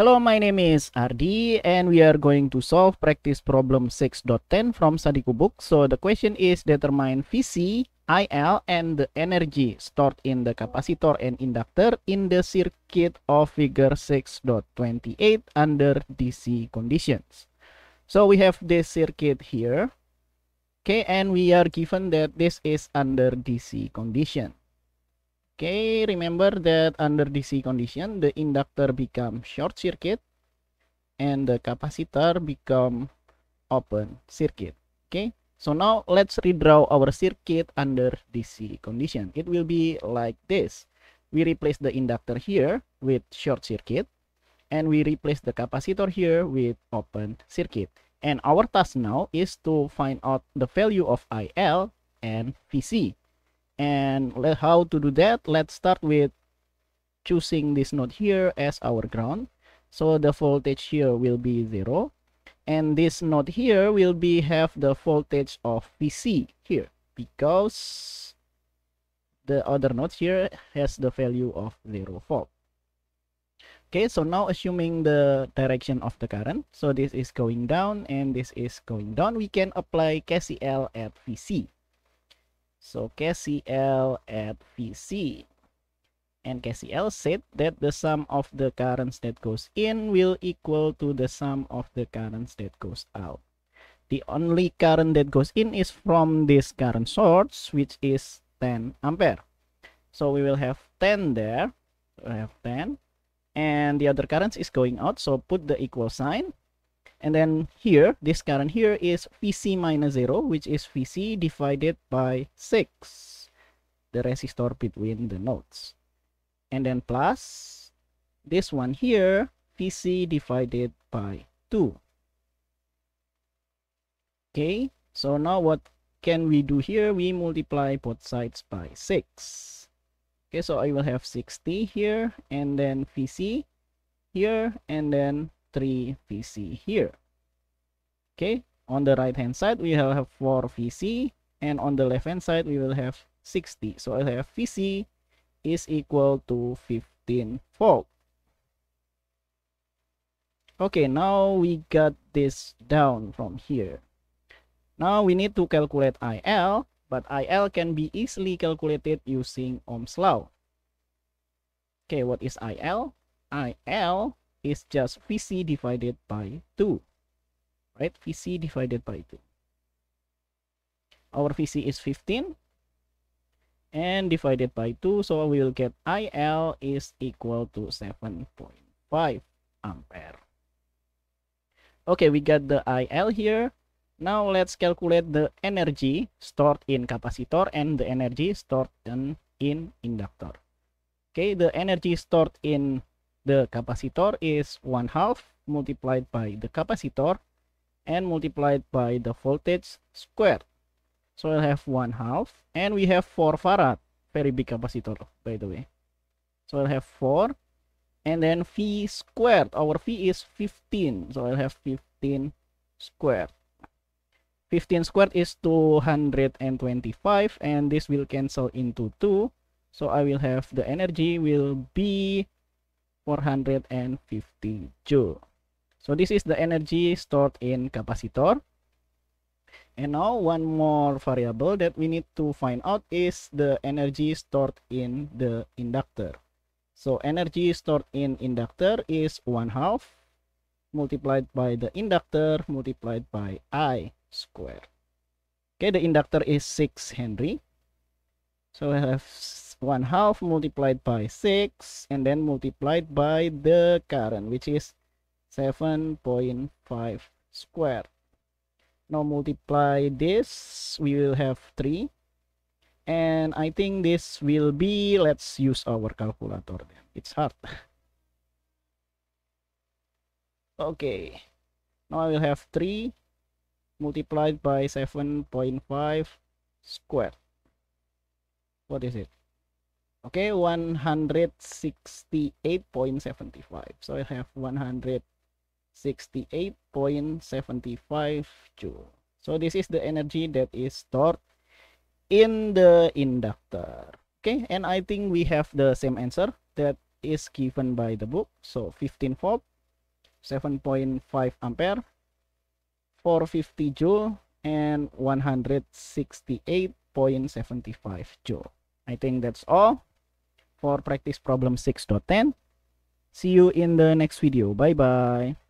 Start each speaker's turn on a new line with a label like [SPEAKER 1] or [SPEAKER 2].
[SPEAKER 1] Hello, my name is Ardi and we are going to solve practice problem 6.10 from Sadiku book. So the question is determine VC, IL and the energy stored in the capacitor and inductor in the circuit of figure 6.28 under DC conditions. So we have this circuit here. Okay, and we are given that this is under DC condition. Okay, remember that under DC condition, the inductor becomes short circuit and the capacitor become open circuit. Okay, so now let's redraw our circuit under DC condition. It will be like this. We replace the inductor here with short circuit and we replace the capacitor here with open circuit. And our task now is to find out the value of IL and VC and how to do that let's start with choosing this node here as our ground so the voltage here will be zero and this node here will be have the voltage of vc here because the other node here has the value of zero volt okay so now assuming the direction of the current so this is going down and this is going down we can apply kcl at vc so KCL at VC. And KCL said that the sum of the currents that goes in will equal to the sum of the currents that goes out. The only current that goes in is from this current source, which is 10 ampere. So we will have 10 there. We have 10. And the other current is going out, so put the equal sign and then here this current here is vc minus 0 which is vc divided by 6 the resistor between the nodes and then plus this one here vc divided by 2 okay so now what can we do here we multiply both sides by 6 okay so i will have 60 here and then vc here and then three VC here. Okay, on the right hand side, we have four VC and on the left hand side, we will have 60. So I have VC is equal to 15 volt. Okay, now we got this down from here. Now we need to calculate IL, but IL can be easily calculated using Ohm's law. Okay, what is IL? IL is just VC divided by 2, right? VC divided by 2. Our VC is 15 and divided by 2, so we will get IL is equal to 7.5 ampere. Okay, we got the IL here. Now let's calculate the energy stored in capacitor and the energy stored in inductor. Okay, the energy stored in the capacitor is 1 half multiplied by the capacitor and multiplied by the voltage squared. So I'll have 1 half and we have 4 farad, very big capacitor by the way. So I'll have 4 and then V squared, our V is 15, so I'll have 15 squared. 15 squared is 225 and this will cancel into 2 so i will have the energy will be 450 joule. So this is the energy stored in capacitor. And now one more variable that we need to find out is the energy stored in the inductor. So energy stored in inductor is one half multiplied by the inductor multiplied by I square. Okay, the inductor is 6 Henry. So I have One half multiplied by six and then multiplied by the current which is 7.5 square. Now multiply this, we will have three. And I think this will be, let's use our calculator then. It's hard. okay. Now I will have three multiplied by 7.5 square. What is it? Okay, 168.75. So I have 168.75 joule. So this is the energy that is stored in the inductor. Okay, and I think we have the same answer that is given by the book. So 15 volt, 7.5 ampere, 450 joule, and 168.75 joule. I think that's all. for practice problem 6.10. See you in the next video. Bye-bye.